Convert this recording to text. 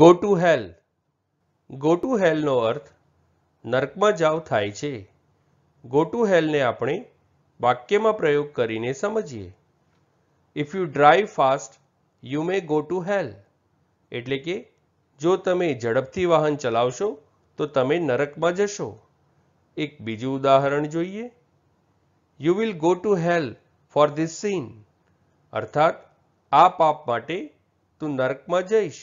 go to hell go to હેલનો અર્થ નર્કમાં જાવ થાય છે ગો ટુ હેલને આપણે વાક્યમાં પ્રયોગ કરીને સમજીએ if you drive fast you may go to hell એટલે કે જો તમે ઝડપથી વાહન ચલાવશો તો તમે નરકમાં જશો એક બીજું ઉદાહરણ જોઈએ you will go to hell for this sin અર્થાત આ પાપ માટે તું નરકમાં જઈશ